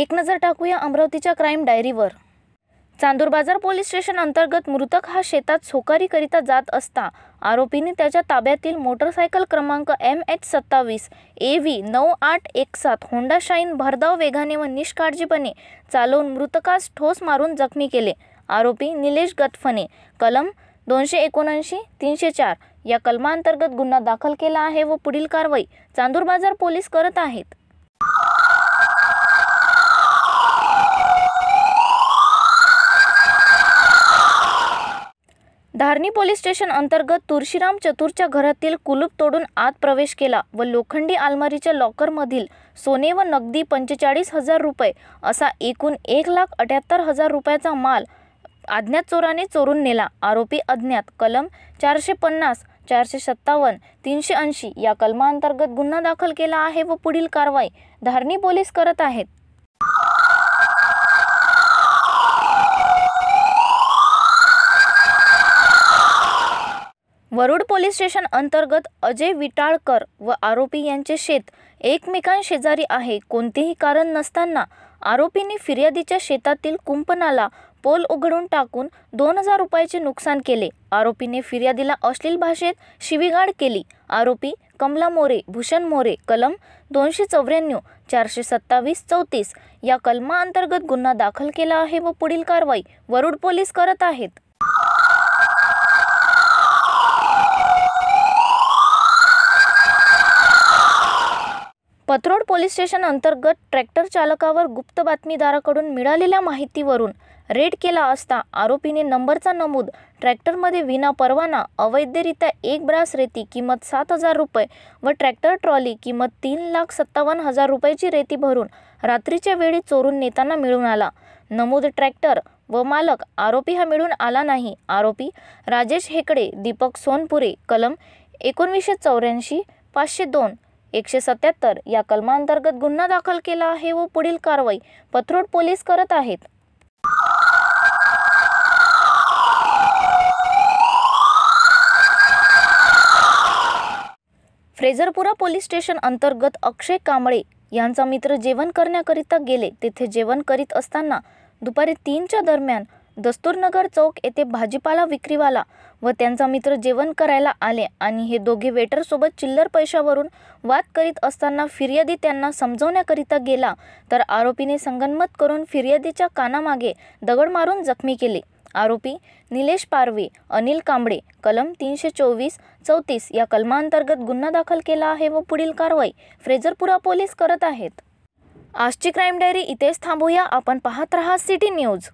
एक नजर टाकूया अमरावतीच्या क्राईम डायरीवर चांदूर बाजार पोलीस स्टेशन अंतर्गत मृतक हा शेतात सोकारी करीता जात असता आरोपीने त्याच्या ताब्यातील मोटरसायकल क्रमांक एम एच सत्तावीस ए व्ही नऊ आठ एक सात होंडा शाईन भरधाव वेगाने व निष्काळजीपणे चालवून मृतकास ठोस मारून जखमी केले आरोपी निलेश गतफने कलम दोनशे एकोणऐंशी तीनशे चार या कलमांतर्गत गुन्हा दाखल केला आहे व पुढील कारवाई चांदूर बाजार पोलीस करत आहेत धारणी पोलीस स्टेशन अंतर्गत तुळशीराम चतुरच्या घरातील कुलूप तोडून आत प्रवेश केला व लोखंडी आलमारीच्या लॉकरमधील सोने व नगदी पंचेचाळीस हजार रुपये असा एकूण एक लाख अठ्याहत्तर हजार रुपयाचा माल अज्ञात चोराने चोरून नेला आरोपी अज्ञात कलम चारशे पन्नास चारशे सत्तावन्न तीनशे ऐंशी या कलमांतर्गत गुन्हा दाखल केला आहे व पुढील कारवाई धारणी पोलीस करत आहेत वरुड पोलीस स्टेशन अंतर्गत अजय विटाळकर व आरोपी यांचे शेत एकमेकांशेजारी आहे कोणतेही कारण नसताना आरोपींनी फिर्यादीच्या शेतातील कुंपणाला पोल उघडून टाकून दोन हजार रुपयाचे नुकसान केले आरोपीने फिर्यादीला अश्लील भाषेत शिवीगाळ केली आरोपी कमला मोरे भूषण मोरे कलम दोनशे चौऱ्याण्णव चारशे सत्तावीस चौतीस या कलमाअंतर्गत गुन्हा दाखल केला आहे व पुढील कारवाई वरुड पोलीस करत आहेत पथरोड पोलीस स्टेशन अंतर्गत ट्रॅक्टर चालकावर गुप्त बातमीदाराकडून मिळालेल्या माहितीवरून रेड केला असता आरोपीने नंबरचा नमूद ट्रॅक्टरमध्ये विना परवाना अवैधरित्या एक ब्रास रेती किंमत सात हजार रुपये व ट्रॅक्टर ट्रॉली किंमत तीन लाख सत्तावन्न हजार रुपयाची रेती भरून रात्रीच्या वेळी चोरून नेताना मिळून आला नमूद ट्रॅक्टर व मालक आरोपी हा मिळून आला नाही आरोपी राजेश हेकडे दीपक सोनपुरे कलम एकोणवीसशे चौऱ्याऐंशी पाचशे दोन एकशे सत्याहत्तर या कलमांतर्गत गुन्हा दाखल केला आहे व पुढील कारवाई पथरोड पोलीस करत आहेत फ्रेझरपुरा पोलीस स्टेशन अंतर्गत अक्षय कांबळे यांचा मित्र जेवण करण्याकरिता गेले तेथे जेवण करीत असताना दुपारी तीनच्या दरम्यान दस्तूरनगर चौक येथे भाजीपाला विक्रीवाला व त्यांचा मित्र जेवण करायला आले आणि हे दोघे वेटरसोबत चिल्लर पैशावरून वाद करीत असताना फिर्यादी त्यांना समजवण्याकरिता गेला तर आरोपीने संगनमत करून फिर्यादीच्या कानामागे दगड मारून जखमी केले आरोपी निलेश पारवे अनिल कांबळे कलम तीनशे चोवीस चौतीस या कलमांतर्गत गुन्हा दाखल केला आहे व पुढील कारवाई फ्रेजरपुरा पोलीस करत आहेत आजची क्राईम डायरी इथेच थांबूया आपण पाहत रहा सिटी न्यूज